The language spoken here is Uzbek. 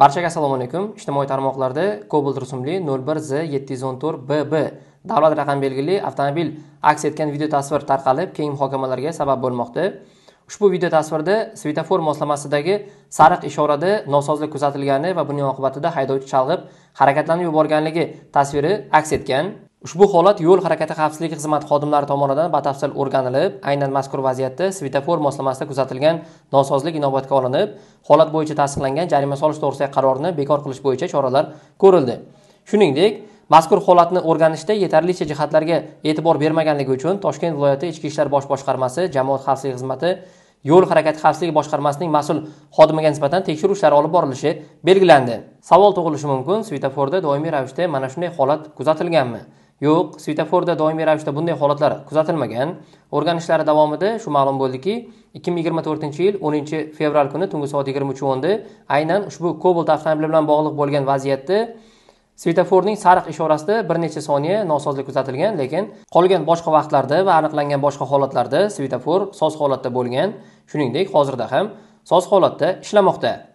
barchaga assalomu alaykum ijtimoiy tarmoqlarda kobalt rusumli 01 z 714 bb davlat raqami belgili avtomobil aks etgan video tasvir tarqalib keng muhokamalarga sabab bo'lmoqda ushbu video tasvirda svetofor moslamasidagi sariq ishorada nosozlik kuzatilgani va buning oqibatida haydovchi chalg'ib harakatlanib yuborganligi tasviri aks etgan ushbu holat yo'l harakati xavfsizligi xizmati xodimlari tomonidan batafsil o'rganilib aynan mazkur vaziyatda svetofor moslamasida kuzatilgan nosozlik inobatga olinib holat bo'yicha tasdiqlangan jarima solish to'g'risidagi qarorni bekor qilish bo'yicha choralar ko'rildi shuningdek mazkur holatni o'rganishda yetarlicha jihatlarga e'tibor bermaganligi uchun toshkent viloyati ichki ishlar bosh boshqarmasi jamoat xavfsizligi xizmati yo'l harakati xavfsizligi boshqarmasining mas'ul xodimiga nisbatan tekshiruv ishlari olib borilishi belgilandi savol tug'ilishi mumkin svetoforda doimiy ravishda mana shunday holat kuzatilganmi yo'q svetoforda doimiy ravishda bunday holatlar kuzatilmagan o'rganishlari davomida shu ma'lum bo'ldiki ikki ming yigirma to'rtinchi yil o'ninchi fevral kuni tungi soat yigirma uch o'nda aynan ushbu kobalt avtomobili bilan bog'liq bo'lgan vaziyatda svetoforning sariq ishorasida bir necha soniya nosozlik kuzatilgan lekin qolgan boshqa vaqtlarda va aniqlangan boshqa holatlarda svetofor soz holatda bo'lgan shuningdek hozirda ham soz holatda ishlamoqda